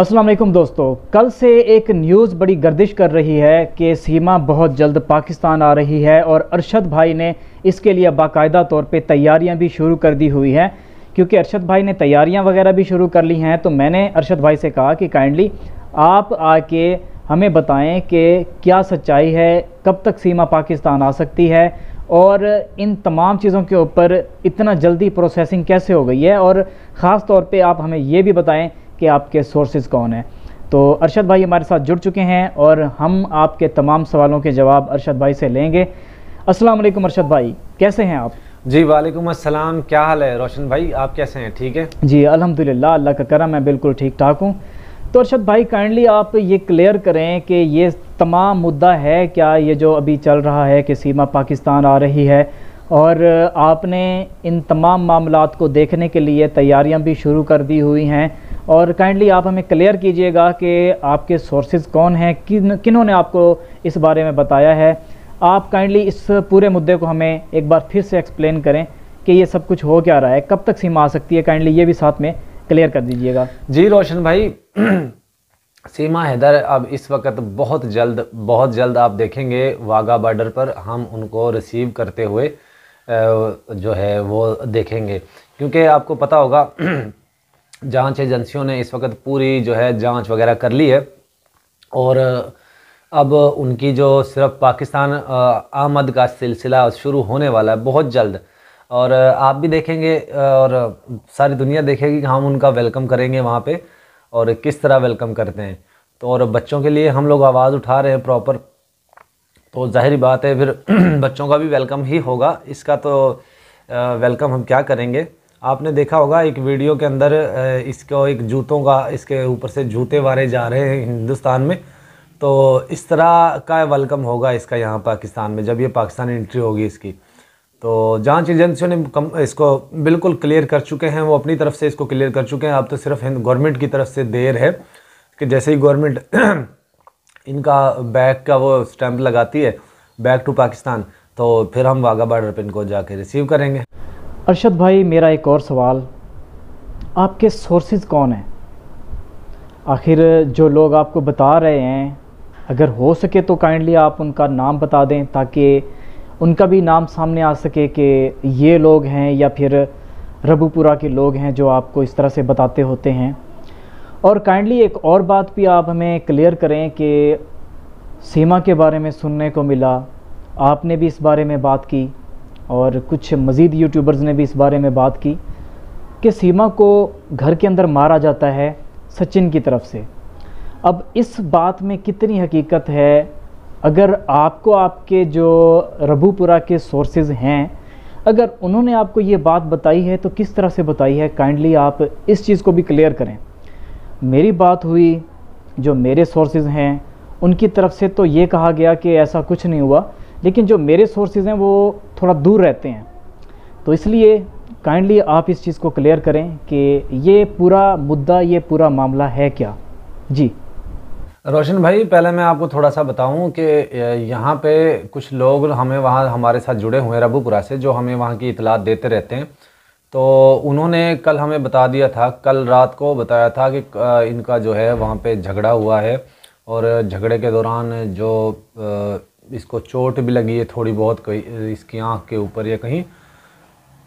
अस्सलाम वालेकुम दोस्तों कल से एक न्यूज़ बड़ी गर्दिश कर रही है कि सीमा बहुत जल्द पाकिस्तान आ रही है और अरशद भाई ने इसके लिए बाकायदा तौर पे तैयारियां भी शुरू कर दी हुई हैं क्योंकि अरशद भाई ने तैयारियां वगैरह भी शुरू कर ली हैं तो मैंने अरशद भाई से कहा कि काइंडली आप आके हमें बताएं कि क्या सच्चाई है कब तक सीमा पाकिस्तान आ सकती है और इन तमाम चीज़ों के ऊपर इतना जल्दी प्रोसेसिंग कैसे हो गई है और ख़ास तौर पे आप हमें ये भी बताएं कि आपके सोर्सेज कौन हैं तो अरशद भाई हमारे साथ जुड़ चुके हैं और हम आपके तमाम सवालों के जवाब अरशद भाई से लेंगे अस्सलाम वालेकुम अरशद भाई कैसे हैं आप जी वालेकुम अस्सलाम क्या हाल है रोशन भाई आप कैसे हैं ठीक है जी अल्हम्दुलिल्लाह अल्लाह का करम मैं बिल्कुल ठीक ठाक हूँ तो अरशद भाई काइंडली आप ये क्लियर करें कि ये तमाम मुद्दा है क्या ये जो अभी चल रहा है कि सीमा पाकिस्तान आ रही है और आपने इन तमाम मामला को देखने के लिए तैयारियाँ भी शुरू कर दी हुई हैं और काइंडली आप हमें क्लियर कीजिएगा कि आपके सोर्सेज कौन हैं किन किन्होंने आपको इस बारे में बताया है आप काइंडली इस पूरे मुद्दे को हमें एक बार फिर से एक्सप्लेन करें कि ये सब कुछ हो क्या रहा है कब तक सीमा आ सकती है काइंडली ये भी साथ में क्लियर कर दीजिएगा जी रोशन भाई सीमा हैदर अब इस वक्त बहुत जल्द बहुत जल्द आप देखेंगे वाघा बॉर्डर पर हम उनको रिसीव करते हुए जो है वो देखेंगे क्योंकि आपको पता होगा जांच एजेंसियों ने इस वक्त पूरी जो है जांच वगैरह कर ली है और अब उनकी जो सिर्फ पाकिस्तान आमद का सिलसिला शुरू होने वाला है बहुत जल्द और आप भी देखेंगे और सारी दुनिया देखेगी कि हम उनका वेलकम करेंगे वहाँ पे और किस तरह वेलकम करते हैं तो और बच्चों के लिए हम लोग आवाज़ उठा रहे हैं प्रॉपर तो जाहिर बात है फिर बच्चों का भी वेलकम ही होगा इसका तो वेलकम हम क्या करेंगे आपने देखा होगा एक वीडियो के अंदर इसको एक जूतों का इसके ऊपर से जूते वारे जा रहे हैं हिंदुस्तान में तो इस तरह का वेलकम होगा इसका यहाँ पाकिस्तान में जब ये पाकिस्तान एंट्री होगी इसकी तो जांच एजेंसियों ने कम इसको बिल्कुल क्लियर कर चुके हैं वो अपनी तरफ से इसको क्लियर कर चुके हैं अब तो सिर्फ गवर्नमेंट की तरफ से देर है कि जैसे ही गवर्नमेंट इनका बैग का वो स्टैम्प लगाती है बैक टू पाकिस्तान तो फिर हम वाघा बॉर्डर पर इनको जाके रिसीव करेंगे अरशद भाई मेरा एक और सवाल आपके सोर्सेज कौन हैं आखिर जो लोग आपको बता रहे हैं अगर हो सके तो काइंडली आप उनका नाम बता दें ताकि उनका भी नाम सामने आ सके कि ये लोग हैं या फिर रबूपुरा के लोग हैं जो आपको इस तरह से बताते होते हैं और काइंडली एक और बात भी आप हमें क्लियर करें कि सीमा के बारे में सुनने को मिला आपने भी इस बारे में बात की और कुछ मज़ीद यूट्यूबर्स ने भी इस बारे में बात की कि सीमा को घर के अंदर मारा जाता है सचिन की तरफ से अब इस बात में कितनी हकीकत है अगर आपको आपके जो रबूपुरा के सोर्सेज हैं अगर उन्होंने आपको ये बात बताई है तो किस तरह से बताई है काइंडली आप इस चीज़ को भी क्लियर करें मेरी बात हुई जो मेरे सोर्सेज हैं उनकी तरफ से तो ये कहा गया कि ऐसा कुछ नहीं हुआ लेकिन जो मेरे सोर्सेज हैं वो थोड़ा दूर रहते हैं तो इसलिए काइंडली आप इस चीज़ को क्लियर करें कि ये पूरा मुद्दा ये पूरा मामला है क्या जी रोशन भाई पहले मैं आपको थोड़ा सा बताऊं कि यहाँ पे कुछ लोग हमें वहाँ हमारे साथ जुड़े हुए हैं रबूपुरा से जो हमें वहाँ की इतला देते रहते हैं तो उन्होंने कल हमें बता दिया था कल रात को बताया था कि इनका जो है वहाँ पे झगड़ा हुआ है और झगड़े के दौरान जो इसको चोट भी लगी है थोड़ी बहुत कहीं इसकी आँख के ऊपर या कहीं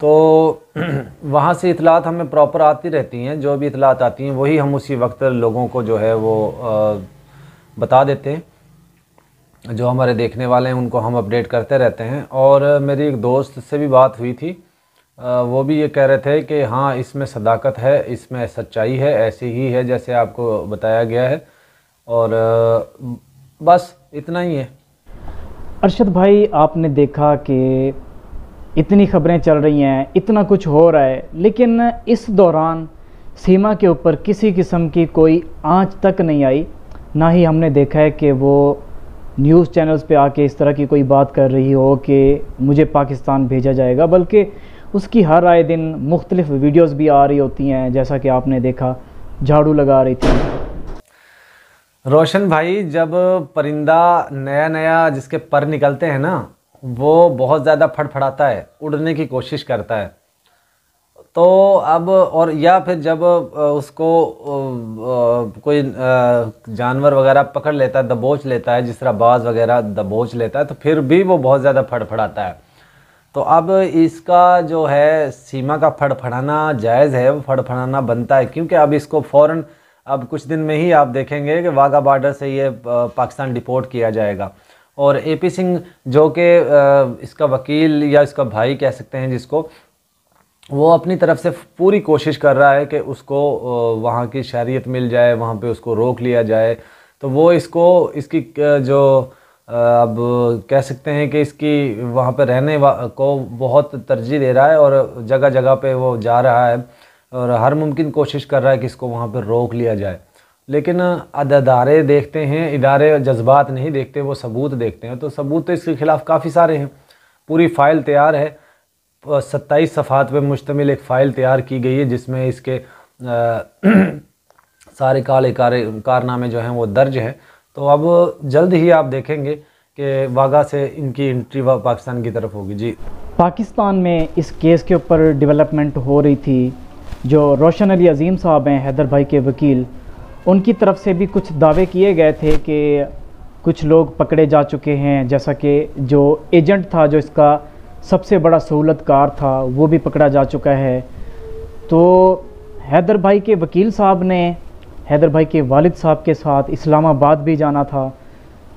तो वहाँ से इतलात हमें प्रॉपर आती रहती हैं जो भी इतलात आती हैं वही हम उसी वक्त लोगों को जो है वो आ, बता देते हैं जो हमारे देखने वाले हैं उनको हम अपडेट करते रहते हैं और मेरी एक दोस्त से भी बात हुई थी आ, वो भी ये कह रहे थे कि हाँ इसमें सदाकत है इसमें सच्चाई है ऐसी ही है जैसे आपको बताया गया है और आ, बस इतना ही है अरशद भाई आपने देखा कि इतनी खबरें चल रही हैं इतना कुछ हो रहा है लेकिन इस दौरान सीमा के ऊपर किसी किस्म की कोई आंच तक नहीं आई ना ही हमने देखा है कि वो न्यूज़ चैनल्स पे आके इस तरह की कोई बात कर रही हो कि मुझे पाकिस्तान भेजा जाएगा बल्कि उसकी हर आए दिन मुख्तलिफ़ वीडियोस भी आ रही होती हैं जैसा कि आपने देखा झाड़ू लगा रही थी रोशन भाई जब परिंदा नया नया जिसके पर निकलते हैं ना वो बहुत ज़्यादा फड़फड़ाता है उड़ने की कोशिश करता है तो अब और या फिर जब उसको कोई जानवर वगैरह पकड़ लेता है दबोच लेता है जिस तरह बाज वगैरह दबोच लेता है तो फिर भी वो बहुत ज़्यादा फड़फड़ाता है तो अब इसका जो है सीमा का फड़फड़ाना जायज़ है वो फड़फड़ाना बनता है क्योंकि अब इसको फ़ौरन अब कुछ दिन में ही आप देखेंगे कि वाघा बॉर्डर से ये पाकिस्तान डिपोर्ट किया जाएगा और ए पी सिंह जो कि इसका वकील या इसका भाई कह सकते हैं जिसको वो अपनी तरफ से पूरी कोशिश कर रहा है कि उसको वहाँ की शहरीत मिल जाए वहाँ पे उसको रोक लिया जाए तो वो इसको इसकी जो अब कह सकते हैं कि इसकी वहाँ पे रहने को बहुत तरजीह दे रहा है और जगह जगह पे वो जा रहा है और हर मुमकिन कोशिश कर रहा है कि इसको वहाँ पर रोक लिया जाए लेकिन अदारे देखते हैं इदारे जज्बात नहीं देखते वो सबूत देखते हैं तो सबूत तो इसके ख़िलाफ़ काफ़ी सारे हैं पूरी फ़ाइल तैयार है सत्ताईस सफ़ात पर मुश्तमिल एक फ़ाइल तैयार की गई है जिसमें इसके आ, सारे काले कार कारनामे जो हैं वो दर्ज हैं तो अब जल्द ही आप देखेंगे कि वाघा से इनकी एंट्री पाकिस्तान की तरफ होगी जी पाकिस्तान में इस केस के ऊपर डेवलपमेंट हो रही थी जो रोशन अली अजीम साहब हैं हैदर भाई के वकील उनकी तरफ से भी कुछ दावे किए गए थे कि कुछ लोग पकड़े जा चुके हैं जैसा कि जो एजेंट था जो इसका सबसे बड़ा सहूलतकार था वो भी पकड़ा जा चुका है तो हैदर भाई के वकील साहब ने हैदर भाई के वालिद साहब के साथ इस्लामाबाद भी जाना था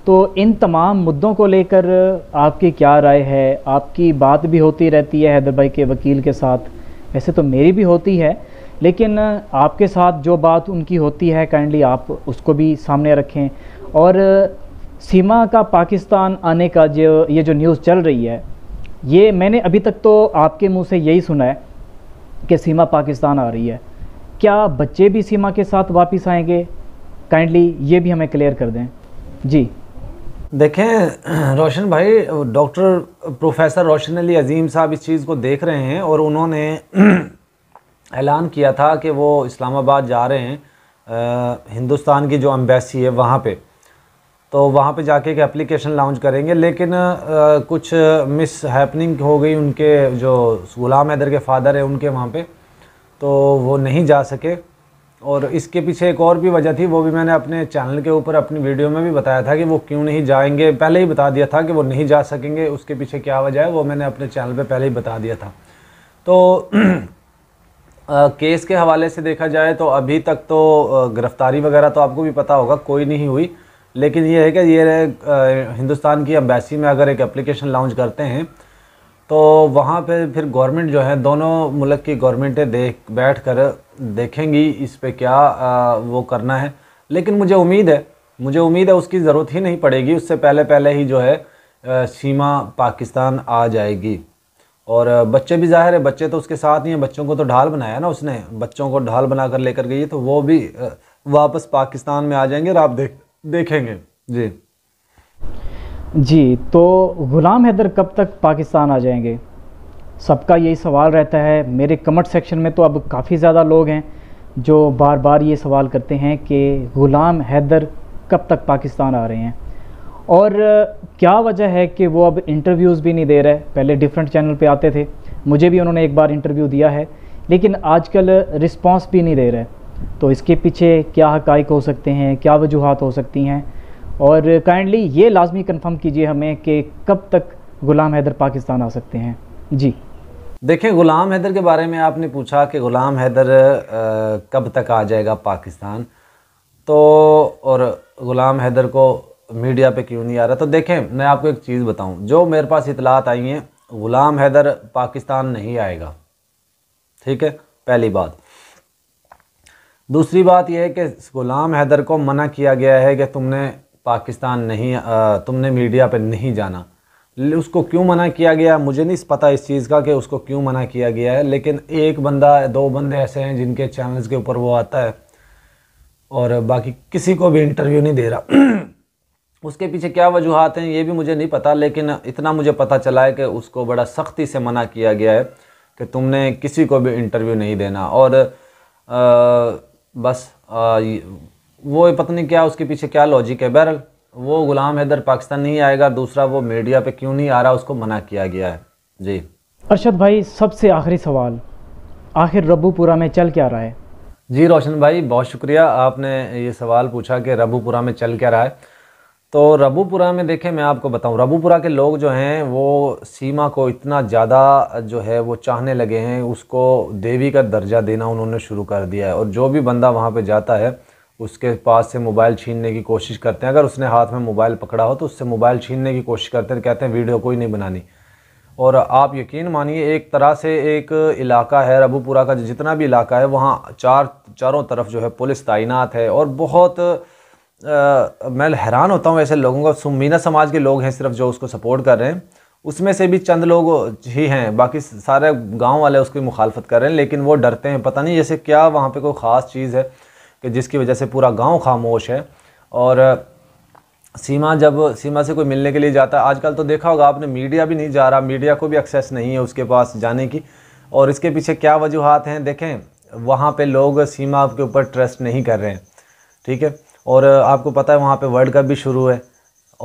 तो इन तमाम मुद्दों को लेकर आपकी क्या राय है आपकी बात भी होती रहती है हैदर भाई के वकील के साथ वैसे तो मेरी भी होती है लेकिन आपके साथ जो बात उनकी होती है काइंडली आप उसको भी सामने रखें और सीमा का पाकिस्तान आने का जो ये जो न्यूज़ चल रही है ये मैंने अभी तक तो आपके मुंह से यही सुना है कि सीमा पाकिस्तान आ रही है क्या बच्चे भी सीमा के साथ वापस आएंगे काइंडली ये भी हमें क्लियर कर दें जी देखें रोशन भाई डॉक्टर प्रोफेसर रोशन अली अजीम साहब इस चीज़ को देख रहे हैं और उन्होंने ऐलान किया था कि वो इस्लामाबाद जा रहे हैं आ, हिंदुस्तान की जो अम्बेसी है वहाँ पे तो वहाँ पे जाके एक एप्लीकेशन लॉन्च करेंगे लेकिन आ, कुछ मिस हैपनिंग हो गई उनके जो गुलाम हैदर के फादर है उनके वहाँ पे तो वो नहीं जा सके और इसके पीछे एक और भी वजह थी वो भी मैंने अपने चैनल के ऊपर अपनी वीडियो में भी बताया था कि वो क्यों नहीं जाएंगे पहले ही बता दिया था कि वो नहीं जा सकेंगे उसके पीछे क्या वजह है वो मैंने अपने चैनल पे पहले ही बता दिया था तो आ, केस के हवाले से देखा जाए तो अभी तक तो गिरफ़्तारी वगैरह तो आपको भी पता होगा कोई नहीं हुई लेकिन ये है कि ये आ, हिंदुस्तान की अम्बेसी में अगर एक एप्लीकेशन लॉन्च करते हैं तो वहाँ पे फिर गवर्नमेंट जो है दोनों मुल्क की गवर्नमेंटें देख बैठ कर देखेंगी इस पर क्या आ, वो करना है लेकिन मुझे उम्मीद है मुझे उम्मीद है उसकी ज़रूरत ही नहीं पड़ेगी उससे पहले पहले ही जो है सीमा पाकिस्तान आ जाएगी और बच्चे भी जाहिर है बच्चे तो उसके साथ ही हैं बच्चों को तो ढाल बनाया ना उसने बच्चों को ढाल बना कर लेकर गई तो वो भी वापस पाकिस्तान में आ जाएंगे और आप देख देखेंगे जी जी तो ग़ुलाम हैदर कब तक पाकिस्तान आ जाएंगे सबका यही सवाल रहता है मेरे कमेंट सेक्शन में तो अब काफ़ी ज़्यादा लोग हैं जो बार बार ये सवाल करते हैं कि ग़ुलाम हैदर कब तक पाकिस्तान आ रहे हैं और क्या वजह है कि वो अब इंटरव्यूज़ भी नहीं दे रहे पहले डिफरेंट चैनल पे आते थे मुझे भी उन्होंने एक बार इंटरव्यू दिया है लेकिन आजकल रिस्पांस भी नहीं दे रहे तो इसके पीछे क्या हकाइक हो सकते हैं क्या वजूहत हो सकती हैं और काइंडली ये लाजमी कन्फर्म कीजिए हमें कि कब तक गुलाम हैदर पाकिस्तान आ सकते हैं जी देखें ग़ुलाम हैदर के बारे में आपने पूछा कि ग़ुलाम हैदर कब तक आ जाएगा पाकिस्तान तो और ग़ुलाम हैदर को मीडिया पे क्यों नहीं आ रहा तो देखें मैं आपको एक चीज़ बताऊं जो मेरे पास इतलात आई हैं ग़ुलाम हैदर पाकिस्तान नहीं आएगा ठीक है पहली बात दूसरी बात यह है कि ग़ुलाम हैदर को मना किया गया है कि तुमने पाकिस्तान नहीं तुमने मीडिया पर नहीं जाना उसको क्यों मना किया गया मुझे नहीं पता इस चीज़ का कि उसको क्यों मना किया गया है लेकिन एक बंदा दो बंदे ऐसे हैं जिनके चैनल्स के ऊपर वो आता है और बाकी किसी को भी इंटरव्यू नहीं दे रहा उसके पीछे क्या वजूहत हैं ये भी मुझे नहीं पता लेकिन इतना मुझे पता चला है कि उसको बड़ा सख्ती से मना किया गया है कि तुमने किसी को भी इंटरव्यू नहीं देना और आ, बस आ, वो पता नहीं क्या उसके पीछे क्या लॉजिक है बहरल वो गुलाम हैदर पाकिस्तान नहीं आएगा दूसरा वो मीडिया पे क्यों नहीं आ रहा उसको मना किया गया है जी अरशद भाई सबसे आखिरी सवाल आखिर रबूपुरा में चल क्या रहा है जी रोशन भाई बहुत शुक्रिया आपने ये सवाल पूछा कि रबूपुरा में चल क्या रहा है तो रबूपुरा में देखें मैं आपको बताऊं रबूपुरा के लोग जो हैं वो सीमा को इतना ज़्यादा जो है वो चाहने लगे हैं उसको देवी का दर्जा देना उन्होंने शुरू कर दिया है और जो भी बंदा वहाँ पे जाता है उसके पास से मोबाइल छीनने की कोशिश करते हैं अगर उसने हाथ में मोबाइल पकड़ा हो तो उससे मोबाइल छीनने की कोशिश करते हैं कहते हैं वीडियो कोई नहीं बनानी और आप यकीन मानिए एक तरह से एक इलाका है रबूपुरा का जितना भी इलाका है वहाँ चार चारों तरफ जो है पुलिस तैनात है और बहुत आ, मैं हैरान होता हूँ ऐसे लोगों का सुमीना समाज के लोग हैं सिर्फ जो उसको सपोर्ट कर रहे हैं उसमें से भी चंद लोग ही हैं बाकी सारे गांव वाले उसकी मुखालफत कर रहे हैं लेकिन वो डरते हैं पता नहीं जैसे क्या वहाँ पे कोई ख़ास चीज़ है कि जिसकी वजह से पूरा गांव खामोश है और सीमा जब सीमा से कोई मिलने के लिए जाता है आजकल तो देखा होगा आपने मीडिया भी नहीं जा रहा मीडिया को भी एक्सेस नहीं है उसके पास जाने की और इसके पीछे क्या वजूहत हैं देखें वहाँ पर लोग सीमा आपके ऊपर ट्रस्ट नहीं कर रहे हैं ठीक है और आपको पता है वहाँ पर वर्ल्ड कप भी शुरू है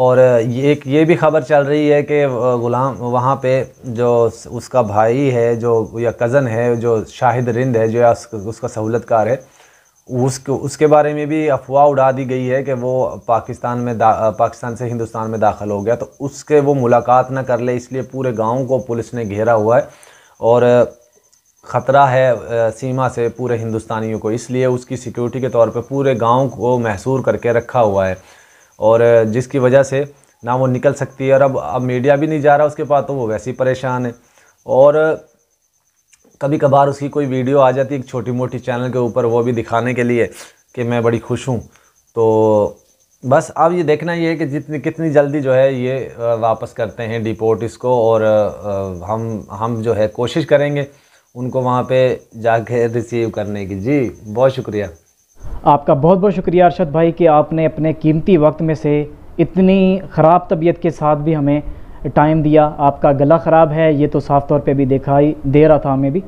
और ये एक ये भी खबर चल रही है कि गुलाम वहाँ पे जो उसका भाई है जो या कज़न है जो शाहिद रिंद है जो उसका सहूलतकार है उसको उसके बारे में भी अफवाह उड़ा दी गई है कि वो पाकिस्तान में पाकिस्तान से हिंदुस्तान में दाखिल हो गया तो उसके वो मुलाकात ना कर ले इसलिए पूरे गांव को पुलिस ने घेरा हुआ है और ख़तरा है सीमा से पूरे हिंदुस्तानियों को इसलिए उसकी सिक्योरिटी के तौर पे पूरे गांव को महसूर करके रखा हुआ है और जिसकी वजह से ना वो निकल सकती है और अब अब मीडिया भी नहीं जा रहा उसके पास तो वो वैसे ही परेशान है और कभी कभार उसकी कोई वीडियो आ जाती है एक छोटी मोटी चैनल के ऊपर वो भी दिखाने के लिए कि मैं बड़ी खुश हूँ तो बस अब ये देखना ये है कि जितनी कितनी जल्दी जो है ये वापस करते हैं डिपोर्ट इसको और हम हम जो है कोशिश करेंगे उनको वहाँ पे जाके रिसीव करने की जी बहुत शुक्रिया आपका बहुत बहुत शुक्रिया अरशद भाई कि आपने अपने कीमती वक्त में से इतनी ख़राब तबीयत के साथ भी हमें टाइम दिया आपका गला ख़राब है ये तो साफ़ तौर पे भी दिखाई दे रहा था हमें भी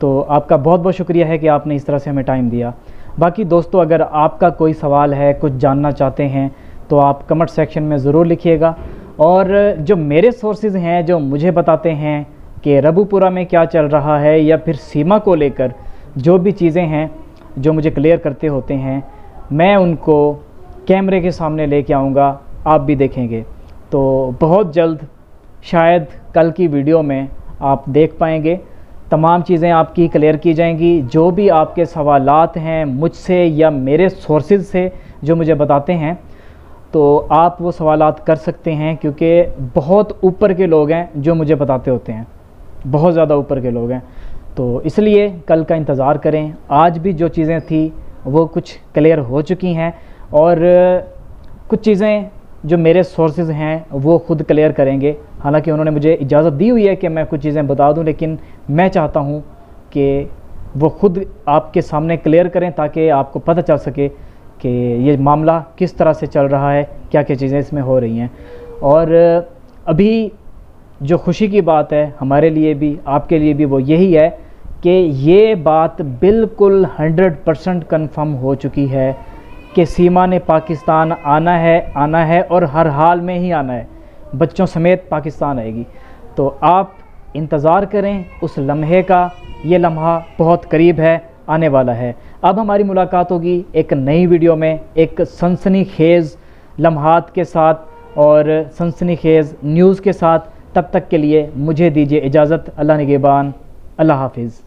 तो आपका बहुत बहुत शुक्रिया है कि आपने इस तरह से हमें टाइम दिया बाकी दोस्तों अगर आपका कोई सवाल है कुछ जानना चाहते हैं तो आप कमेंट सेक्शन में ज़रूर लिखिएगा और जो मेरे सोर्सेज हैं जो मुझे बताते हैं कि रबूपुरा में क्या चल रहा है या फिर सीमा को लेकर जो भी चीज़ें हैं जो मुझे क्लियर करते होते हैं मैं उनको कैमरे के सामने लेके आऊँगा आप भी देखेंगे तो बहुत जल्द शायद कल की वीडियो में आप देख पाएंगे तमाम चीज़ें आपकी क्लियर की जाएंगी जो भी आपके सवालात हैं मुझसे या मेरे सोर्सेज से जो मुझे बताते हैं तो आप वो सवालात कर सकते हैं क्योंकि बहुत ऊपर के लोग हैं जो मुझे बताते होते हैं बहुत ज़्यादा ऊपर के लोग हैं तो इसलिए कल का इंतज़ार करें आज भी जो चीज़ें थी वो कुछ क्लियर हो चुकी हैं और कुछ चीज़ें जो मेरे सोर्सेज हैं वो खुद क्लियर करेंगे हालांकि उन्होंने मुझे इजाज़त दी हुई है कि मैं कुछ चीज़ें बता दूं लेकिन मैं चाहता हूं कि वो खुद आपके सामने क्लियर करें ताकि आपको पता चल सके कि ये मामला किस तरह से चल रहा है क्या क्या चीज़ें इसमें हो रही हैं और अभी जो खुशी की बात है हमारे लिए भी आपके लिए भी वो यही है कि ये बात बिल्कुल हंड्रेड परसेंट कन्फर्म हो चुकी है कि सीमा ने पाकिस्तान आना है आना है और हर हाल में ही आना है बच्चों समेत पाकिस्तान आएगी तो आप इंतज़ार करें उस लम्हे का ये लम्हा बहुत करीब है आने वाला है अब हमारी मुलाकात होगी एक नई वीडियो में एक सनसनी खेज़ लम्हात के साथ और सनसनी खेज़ न्यूज़ के साथ तब तक के लिए मुझे दीजिए इजाज़त अल्लाह नगेबान अल्लाह हाफिज़